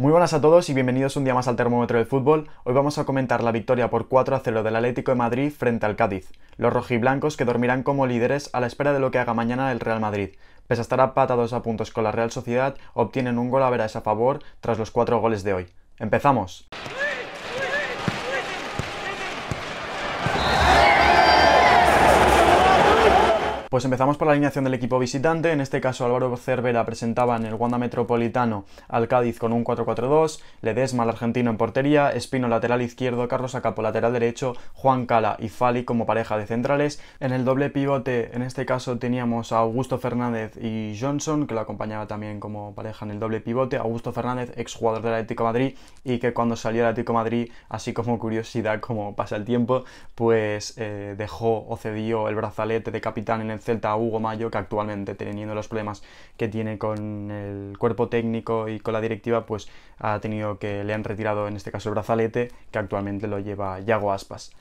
Muy buenas a todos y bienvenidos un día más al termómetro del fútbol. Hoy vamos a comentar la victoria por 4 a 0 del Atlético de Madrid frente al Cádiz. Los rojiblancos que dormirán como líderes a la espera de lo que haga mañana el Real Madrid. Pese a estar apatados a puntos con la Real Sociedad, obtienen un gol a veras a favor tras los 4 goles de hoy. ¡Empezamos! Pues empezamos por la alineación del equipo visitante. En este caso, Álvaro Cervera presentaba en el Wanda Metropolitano al Cádiz con un 4-4-2, Ledesma al argentino en portería, Espino lateral izquierdo, Carlos Acapo lateral derecho, Juan Cala y Fali como pareja de centrales. En el doble pivote, en este caso, teníamos a Augusto Fernández y Johnson, que lo acompañaba también como pareja en el doble pivote. Augusto Fernández, exjugador de la de Madrid, y que cuando salió del Atlético de Madrid, así como curiosidad, como pasa el tiempo, pues eh, dejó o cedió el brazalete de capitán en el Celta Hugo Mayo, que actualmente teniendo los problemas que tiene con el cuerpo técnico y con la directiva, pues ha tenido que le han retirado en este caso el brazalete, que actualmente lo lleva Yago Aspas.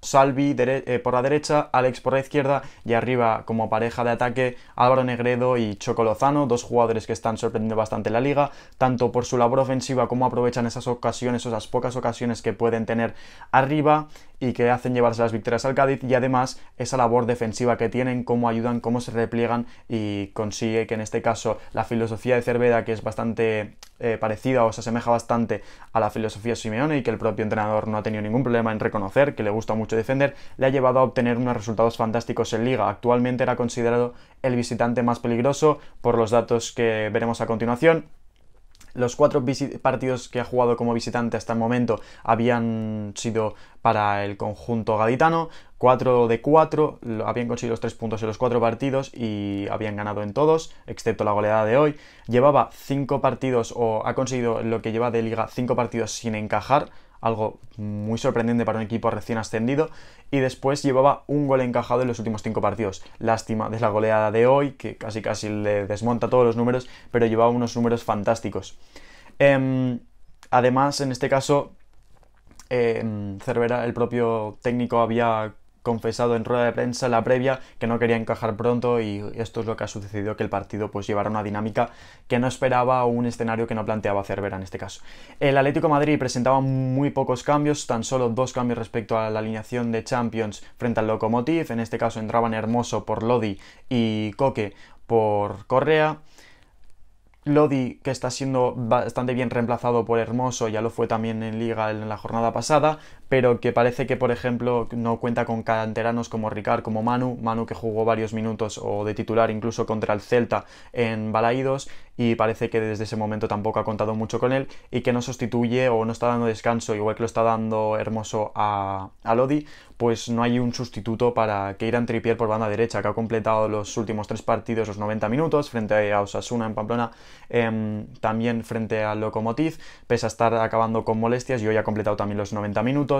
Salvi eh, por la derecha, Alex por la izquierda y arriba como pareja de ataque Álvaro Negredo y Choco Lozano, dos jugadores que están sorprendiendo bastante la liga, tanto por su labor ofensiva como aprovechan esas ocasiones esas pocas ocasiones que pueden tener arriba y que hacen llevarse las victorias al Cádiz y además esa labor defensiva que tienen, cómo ayudan, cómo se repliegan y consigue que en este caso la filosofía de Cervera, que es bastante eh, parecida o se asemeja bastante a la filosofía Simeone y que el propio entrenador no ha tenido ningún problema en reconocer, que le gusta mucho defender, le ha llevado a obtener unos resultados fantásticos en liga. Actualmente era considerado el visitante más peligroso por los datos que veremos a continuación. Los cuatro partidos que ha jugado como visitante hasta el momento habían sido para el conjunto gaditano, 4 de 4, habían conseguido los 3 puntos en los cuatro partidos y habían ganado en todos, excepto la goleada de hoy. Llevaba cinco partidos o ha conseguido lo que lleva de liga 5 partidos sin encajar, algo muy sorprendente para un equipo recién ascendido, y después llevaba un gol encajado en los últimos cinco partidos. Lástima de la goleada de hoy, que casi casi le desmonta todos los números, pero llevaba unos números fantásticos. Em, además, en este caso, em, Cervera, el propio técnico, había confesado en rueda de prensa la previa que no quería encajar pronto y esto es lo que ha sucedido, que el partido pues llevara una dinámica que no esperaba o un escenario que no planteaba Cervera en este caso. El Atlético Madrid presentaba muy pocos cambios, tan solo dos cambios respecto a la alineación de Champions frente al Lokomotiv, en este caso entraban Hermoso por Lodi y Coque por Correa. Lodi, que está siendo bastante bien reemplazado por Hermoso, ya lo fue también en Liga en la jornada pasada pero que parece que, por ejemplo, no cuenta con canteranos como Ricard, como Manu, Manu que jugó varios minutos o de titular incluso contra el Celta en Balaídos y parece que desde ese momento tampoco ha contado mucho con él y que no sustituye o no está dando descanso, igual que lo está dando Hermoso a, Lodi, pues no hay un sustituto para que iran tripier por banda derecha, que ha completado los últimos tres partidos, los 90 minutos, frente a Osasuna en Pamplona, em, también frente al Lokomotiv, pese a estar acabando con molestias y hoy ha completado también los 90 minutos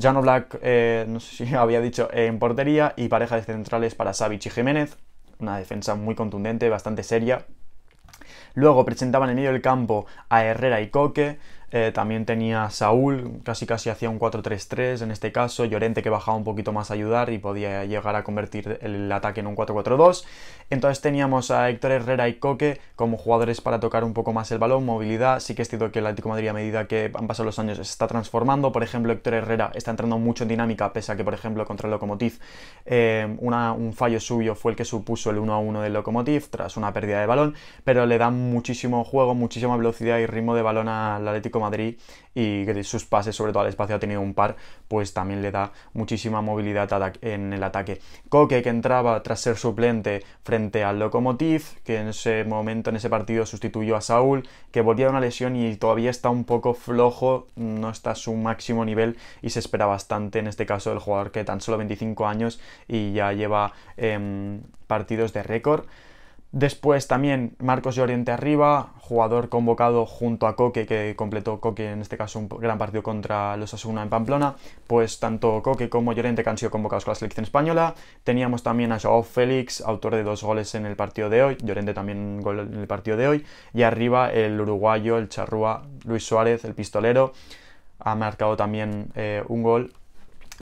Jan Jano eh, no sé si había dicho, eh, en portería y pareja de centrales para Savic y Jiménez. Una defensa muy contundente, bastante seria. Luego presentaban en medio del campo a Herrera y Coque, eh, también tenía Saúl, casi casi hacía un 4-3-3 en este caso, Llorente que bajaba un poquito más a ayudar y podía llegar a convertir el ataque en un 4-4-2. Entonces teníamos a Héctor Herrera y Coque como jugadores para tocar un poco más el balón, movilidad. Sí que es cierto que el Atlético Madrid a medida que han pasado los años se está transformando. Por ejemplo, Héctor Herrera está entrando mucho en dinámica, pese a que, por ejemplo, contra el Lokomotiv eh, un fallo suyo fue el que supuso el 1-1 del Lokomotiv tras una pérdida de balón, pero le da muchísimo juego, muchísima velocidad y ritmo de balón al Atlético Madrid y sus pases, sobre todo al espacio, ha tenido un par, pues también le da muchísima movilidad en el ataque. Coque, que entraba tras ser suplente frente al Lokomotiv, que en ese momento, en ese partido, sustituyó a Saúl, que volvía de una lesión y todavía está un poco flojo, no está a su máximo nivel y se espera bastante en este caso del jugador que tan solo 25 años y ya lleva em, partidos de récord. Después también Marcos Llorente arriba, jugador convocado junto a Coque, que completó Coque en este caso un gran partido contra los Asuna en Pamplona. Pues tanto Coque como Llorente que han sido convocados con la selección española. Teníamos también a Joao Félix, autor de dos goles en el partido de hoy. Llorente también un gol en el partido de hoy. Y arriba el uruguayo, el charrúa Luis Suárez, el pistolero. Ha marcado también eh, un gol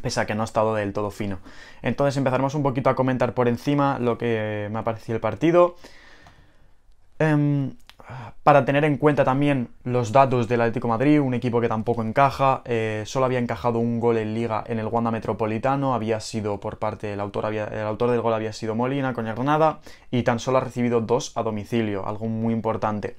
pese a que no ha estado del todo fino. Entonces empezaremos un poquito a comentar por encima lo que me ha parecido el partido. Em, para tener en cuenta también los datos del Atlético Madrid, un equipo que tampoco encaja, eh, solo había encajado un gol en liga en el Wanda Metropolitano, había sido por parte del autor, el autor del gol había sido Molina con y tan solo ha recibido dos a domicilio, algo muy importante.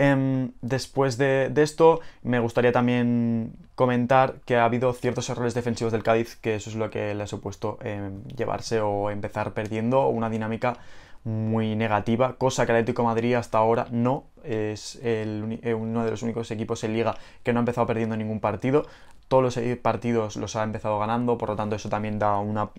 Em, después de, esto, me gustaría también comentar que ha habido ciertos errores defensivos del Cádiz, que eso es lo que le ha supuesto em, llevarse o empezar perdiendo una dinámica muy negativa, cosa que Atlético de Madrid hasta ahora no es eh, uno de los únicos equipos en liga que no ha empezado perdiendo ningún partido todos los eh, partidos los ha empezado ganando, por lo tanto eso también da a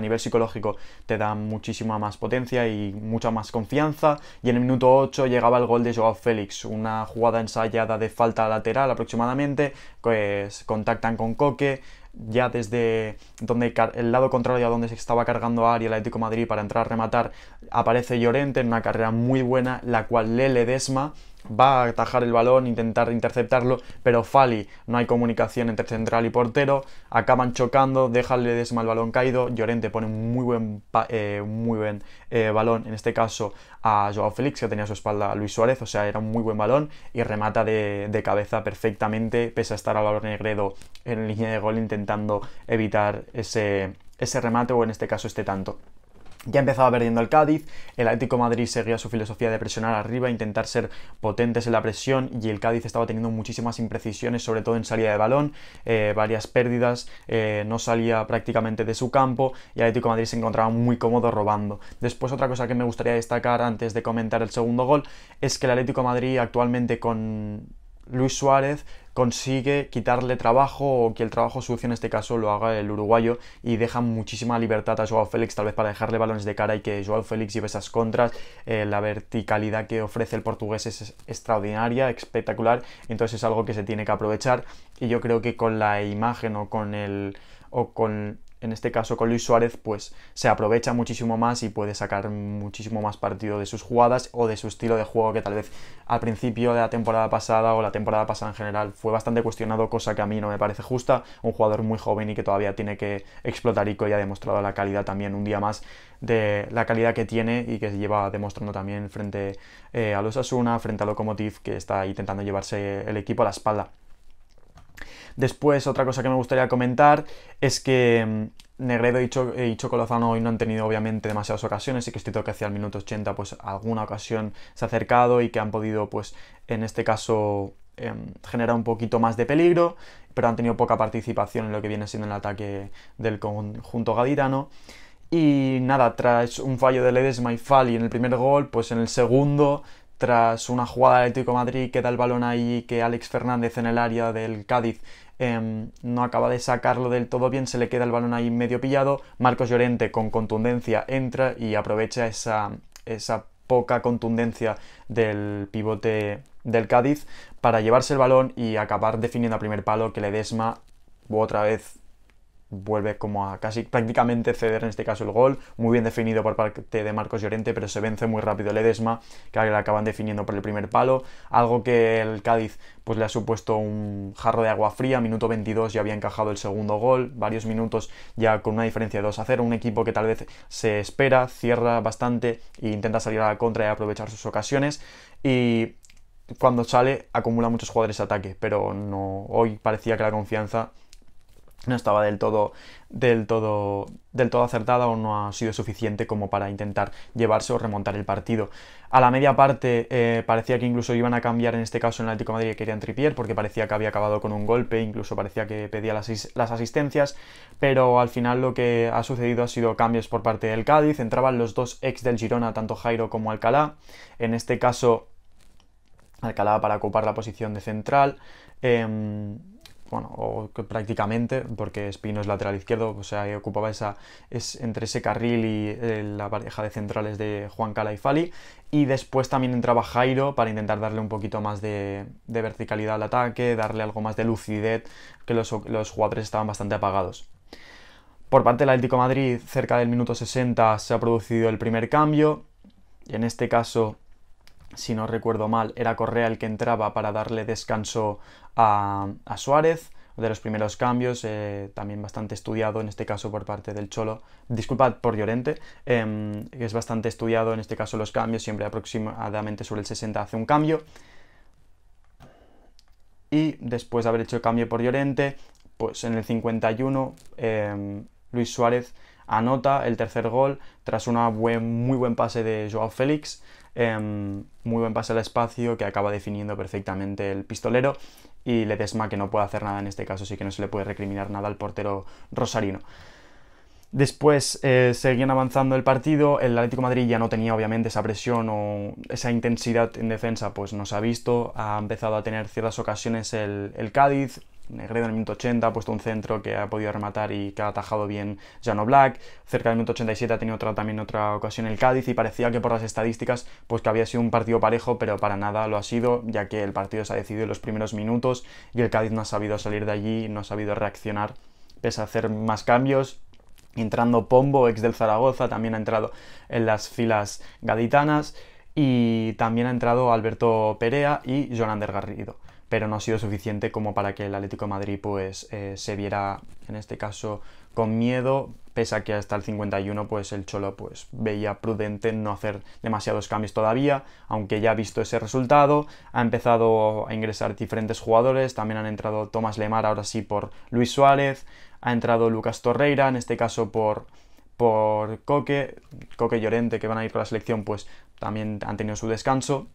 nivel psicológico te da muchísima más potencia y mucha más confianza. Y en el minuto 8 llegaba el gol de Joao Félix, una jugada ensayada de falta lateral aproximadamente, pues contactan con Coque, ya desde donde el lado contrario a donde se estaba cargando a Ari el Atlético Madrid para entrar a rematar, aparece Llorente en una carrera muy buena, la cual le desma va a atajar el balón, intentar interceptarlo, pero Fali, no hay comunicación entre central y portero, acaban chocando, deja ese el balón caído, Llorente pone un muy buen, eh, muy buen eh, balón, en este caso a Joao Félix, que tenía a su espalda Luis Suárez, o sea, era un muy buen balón, y remata de, cabeza perfectamente, pese a estar valor Negredo en línea de gol intentando evitar ese remate o en este caso este tanto. Ya empezaba perdiendo el Cádiz, el Atlético Madrid seguía su filosofía de presionar arriba, intentar ser potentes en la presión y el Cádiz estaba teniendo muchísimas imprecisiones, sobre todo en salida de balón, eh, varias pérdidas, eh, no salía prácticamente de su campo y el Atlético Madrid se encontraba muy cómodo robando. Después otra cosa que me gustaría destacar antes de comentar el segundo gol es que el Atlético Madrid actualmente con Luis Suárez consigue quitarle trabajo o que el trabajo sucio en este caso lo haga el uruguayo y deja muchísima libertad a Joao Félix tal vez para dejarle balones de cara y que Joao Félix lleve esas contras eh, la verticalidad que ofrece el portugués es extraordinaria espectacular entonces es algo que se tiene que aprovechar y yo creo que con la imagen o con el o con en este caso con Luis Suárez, pues se aprovecha muchísimo más y puede sacar muchísimo más partido de sus jugadas o de su estilo de juego que tal vez al principio de la temporada pasada o la temporada pasada en general fue bastante cuestionado, cosa que a mí no me parece justa. Un jugador muy joven y que todavía tiene que explotar y que ya ha demostrado la calidad también un día más de la calidad que tiene y que se lleva demostrando también frente eh, a los Asuna, frente a Lokomotiv, que está intentando llevarse el equipo a la espalda. Después, otra cosa que me gustaría comentar es que mm, Negredo y, Chocolazano hoy no han tenido obviamente demasiadas ocasiones y que estoy toque hacia el minuto 80 pues alguna ocasión se ha acercado y que han podido pues en este caso em, generar un poquito más de peligro, pero han tenido poca participación en lo que viene siendo el ataque del conjunto gaditano. Y nada, tras un fallo de Ledesma y Fali en el primer gol, pues en el segundo tras una jugada del Atlético Madrid queda el balón ahí que Alex Fernández en el área del Cádiz em, no acaba de sacarlo del todo bien, se le queda el balón ahí medio pillado, Marcos Llorente con contundencia entra y aprovecha esa, esa poca contundencia del pivote del Cádiz para llevarse el balón y acabar definiendo a primer palo que le u otra vez vuelve como a casi prácticamente ceder en este caso el gol, muy bien definido por parte de Marcos Llorente, pero se vence muy rápido el que le acaban definiendo por el primer palo, algo que el Cádiz pues le ha supuesto un jarro de agua fría, minuto 22 ya había encajado el segundo gol, varios minutos ya con una diferencia de 2 a 0, un equipo que tal vez se espera, cierra bastante e intenta salir a la contra y aprovechar sus ocasiones y cuando sale acumula muchos jugadores de ataque, pero no hoy parecía que la confianza no estaba del todo, del todo, del todo acertada o no ha sido suficiente como para intentar llevarse o remontar el partido. A la media parte eh, parecía que incluso iban a cambiar en este caso en el Atlético Madrid que querían Tripier porque parecía que había acabado con un golpe, incluso parecía que pedía las, asistencias, pero al final lo que ha sucedido ha sido cambios por parte del Cádiz, entraban los dos ex del Girona, tanto Jairo como Alcalá, en este caso Alcalá para ocupar la posición de central. Em, bueno, o prácticamente, porque Espino es lateral izquierdo, o sea, ocupaba esa, es entre ese carril y eh, la pareja de centrales de Juan Cala y Fali. Y después también entraba Jairo para intentar darle un poquito más de, verticalidad al ataque, darle algo más de lucidez, que los, jugadores estaban bastante apagados. Por parte del Atlético Madrid, cerca del minuto 60 se ha producido el primer cambio. Y en este caso si no recuerdo mal, era Correa el que entraba para darle descanso a, Suárez, de los primeros cambios, eh, también bastante estudiado en este caso por parte del Cholo, disculpad por Llorente, em, es bastante estudiado en este caso los cambios, siempre aproximadamente sobre el 60 hace un cambio. Y después de haber hecho el cambio por Llorente, pues en el 51 em, Luis Suárez anota el tercer gol tras un muy buen pase de Joao Félix, em, muy buen pase al espacio que acaba definiendo perfectamente el pistolero y Ledesma que no puede hacer nada en este caso, sí que no se le puede recriminar nada al portero rosarino. Después eh, seguían avanzando el partido, el Atlético Madrid ya no tenía obviamente esa presión o esa intensidad en defensa, pues nos ha visto, ha empezado a tener ciertas ocasiones el Cádiz, Negredo en el minuto 80 ha puesto un centro que ha podido rematar y que ha atajado bien Jano Black. Cerca del minuto 87 ha tenido otra, también otra ocasión el Cádiz y parecía que por las estadísticas pues que había sido un partido parejo, pero para nada lo ha sido, ya que el partido se ha decidido en los primeros minutos y el Cádiz no ha sabido salir de allí, no ha sabido reaccionar pese a hacer más cambios, entrando Pombo, ex del Zaragoza, también ha entrado en las filas gaditanas y también ha entrado Alberto Perea y Jonander Garrido pero no ha sido suficiente como para que el Atlético de Madrid pues, eh, se viera, en este caso, con miedo, pese a que hasta el 51 pues, el Cholo pues, veía prudente no hacer demasiados cambios todavía, aunque ya ha visto ese resultado, ha empezado a ingresar diferentes jugadores, también han entrado Tomás Lemar ahora sí por Luis Suárez, ha entrado Lucas Torreira, en este caso por por Coque, Coque Llorente que van a ir con la selección pues también han tenido su descanso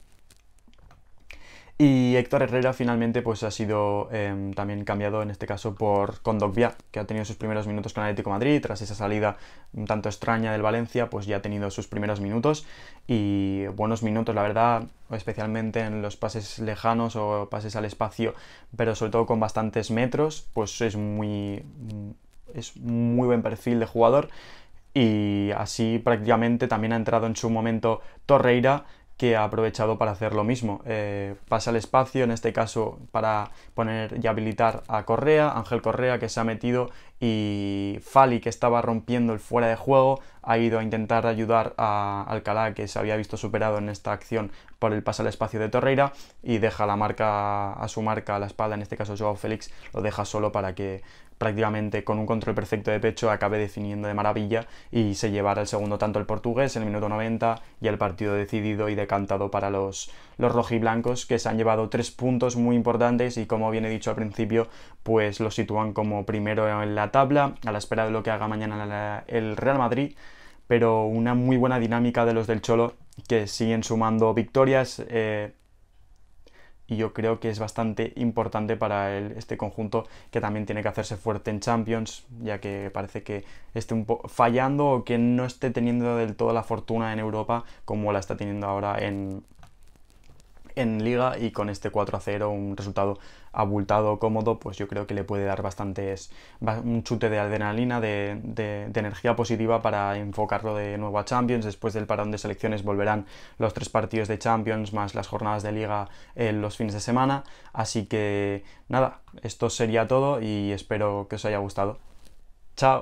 y Héctor Herrera finalmente pues, ha sido em, también cambiado en este caso por Condogbia, que ha tenido sus primeros minutos con Atlético Madrid. Tras esa salida un tanto extraña del Valencia, pues ya ha tenido sus primeros minutos y buenos minutos, la verdad, especialmente en los pases lejanos o pases al espacio, pero sobre todo con bastantes metros, pues es muy, mm, es muy buen perfil de jugador. Y así prácticamente también ha entrado en su momento Torreira, que ha aprovechado para hacer lo mismo. Eh, pasa el espacio, en este caso, para poner y habilitar a Correa, Ángel Correa, que se ha metido y Fali, que estaba rompiendo el fuera de juego, ha ido a intentar ayudar a Alcalá, que se había visto superado en esta acción por el pase al espacio de Torreira, y deja la marca, a su marca a la espalda, en este caso Joao Félix, lo deja solo para que prácticamente con un control perfecto de pecho acabe definiendo de maravilla y se llevara el segundo tanto el portugués en el minuto 90 y el partido decidido y decantado para los, los rojiblancos que se han llevado tres puntos muy importantes y como bien he dicho al principio pues lo sitúan como primero en la tabla, a la espera de lo que haga mañana el Real Madrid, pero una muy buena dinámica de los del Cholo que siguen sumando victorias eh, y yo creo que es bastante importante para este conjunto que también tiene que hacerse fuerte en Champions, ya que parece que esté un fallando o que no esté teniendo del todo la fortuna en Europa como la está teniendo ahora en, en liga y con este 4 a 0 un resultado abultado cómodo pues yo creo que le puede dar bastantes un chute de adrenalina de, energía positiva para enfocarlo de nuevo a Champions después del parón de selecciones volverán los tres partidos de Champions más las jornadas de liga en eh, los fines de semana así que nada esto sería todo y espero que os haya gustado chao